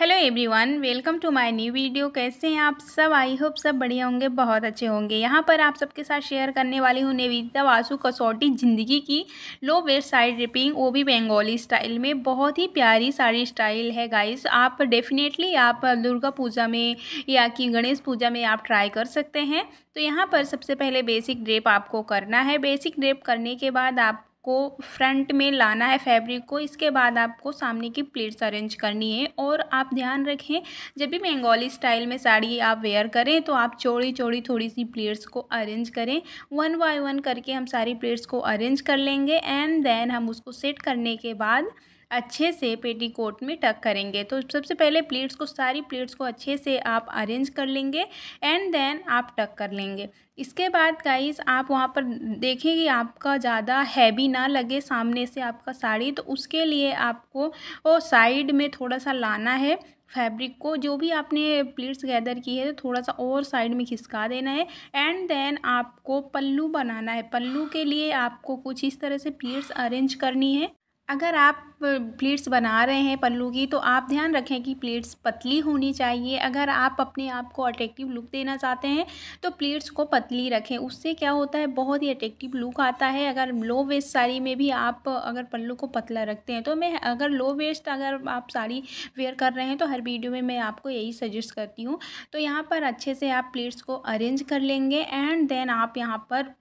hello everyone welcome to my new video कैसे हैं आप सब आई होप सब बढ़िया होंगे बहुत अच्छे होंगे यहाँ पर आप सबके साथ शेयर करने वाली हूँ निवेदिता वासु कसौटी ज़िंदगी की लो वेस्ट साइड रिपिंग वो भी बंगाली स्टाइल में बहुत ही प्यारी साड़ी स्टाइल है गाइस आप डेफिनेटली आप दुर्गा पूजा में या कि गणेश पूजा में आप ट्राई कर सकते हैं तो यहाँ पर सबसे पहले बेसिक ड्रेप आपको करना है बेसिक ड्रेप करने के बाद आप को फ्रंट में लाना है फैब्रिक को इसके बाद आपको सामने की प्लेट्स अरेंज करनी है और आप ध्यान रखें जब भी बंगाली स्टाइल में साड़ी आप वेयर करें तो आप चौड़ी चौड़ी थोड़ी सी प्लेट्स को अरेंज करें वन बाय वन करके हम सारी प्लेट्स को अरेंज कर लेंगे एंड देन हम उसको सेट करने के बाद अच्छे से पेटीकोट में टक करेंगे तो सबसे पहले प्लेट्स को सारी प्लेट्स को अच्छे से आप अरेंज कर लेंगे एंड देन आप टक कर लेंगे इसके बाद गाइस आप वहाँ पर देखें कि आपका ज़्यादा हैवी ना लगे सामने से आपका साड़ी तो उसके लिए आपको वो साइड में थोड़ा सा लाना है फैब्रिक को जो भी आपने प्लीट्स गैदर की है तो थोड़ा सा और साइड में खिसका देना है एंड देन आपको पल्लू बनाना है पल्लू के लिए आपको कुछ इस तरह से प्लीट्स अरेंज करनी है अगर आप प्लेट्स बना रहे हैं पल्लू की तो आप ध्यान रखें कि प्लेट्स पतली होनी चाहिए अगर आप अपने आप को अट्रैक्टिव लुक देना चाहते हैं तो प्लेट्स को पतली रखें उससे क्या होता है बहुत ही अट्रैक्टिव लुक आता है अगर लो वेस्ट साड़ी में भी आप अगर पल्लू को पतला रखते हैं तो मैं अगर लो वेस्ट अगर आप साड़ी वेयर कर रहे हैं तो हर वीडियो में मैं आपको यही सजेस्ट करती हूँ तो यहाँ पर अच्छे से आप प्लेट्स को अरेंज कर लेंगे एंड देन आप यहाँ पर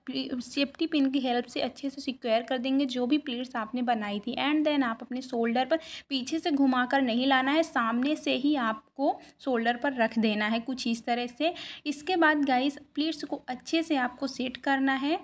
सेफ्टी पिन की हेल्प से अच्छे से सिक्योर कर देंगे जो भी प्लेट्स आपने बनाई थी थी एंड देन आप अपने शोल्डर पर पीछे से घुमाकर नहीं लाना है सामने से ही आपको शोल्डर पर रख देना है कुछ इस तरह से इसके बाद गाइस प्लेट्स को अच्छे से आपको सेट करना है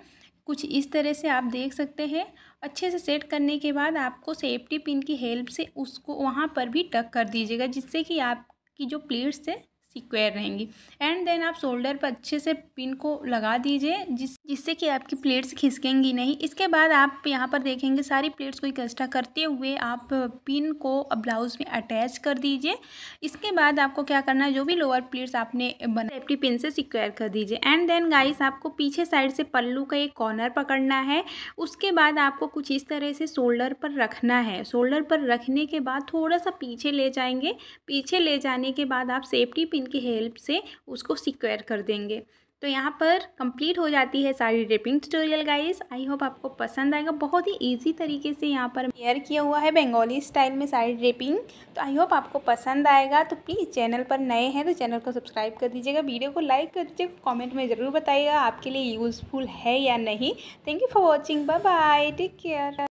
कुछ इस तरह से आप देख सकते हैं अच्छे से सेट करने के बाद आपको सेफ्टी पिन की हेल्प से उसको वहाँ पर भी टक कर दीजिएगा जिससे कि आपकी जो प्लेट्स है सिक्वेयर रहेंगी एंड देन आप शोल्डर पर अच्छे से पिन को लगा दीजिए जिस जिससे कि आपकी प्लेट्स खिसकेंगी नहीं इसके बाद आप यहाँ पर देखेंगे सारी प्लेट्स को इकट्ठा करते हुए आप पिन को ब्लाउज में अटैच कर दीजिए इसके बाद आपको क्या करना है जो भी लोअर प्लेट्स आपने बना सेफ्टी पिन से सिक्वेयर कर दीजिए एंड देन गाइस आपको पीछे साइड से पल्लू का एक कॉर्नर पकड़ना है उसके बाद आपको कुछ इस तरह से शोल्डर पर रखना है शोल्डर पर रखने के बाद थोड़ा सा पीछे ले जाएंगे पीछे ले जाने के बाद आप सेफ्टी पिन इनकी हेल्प से उसको सिक्योर कर देंगे तो यहाँ पर कंप्लीट हो जाती है सारी wrapping tutorial guys I hope आपको पसंद आएगा बहुत ही इजी तरीके से यहाँ पर एयर किया हुआ है बंगाली स्टाइल में सारी रेपिंग तो आई होप आपको पसंद आएगा तो प्लीज़ चैनल पर नए हैं तो चैनल को सब्सक्राइब कर दीजिएगा वीडियो को लाइक कर दीजिएगा कॉमेंट में ज़रूर बताइएगा आपके लिए यूज़फुल है या नहीं thank you for watching bye bye take care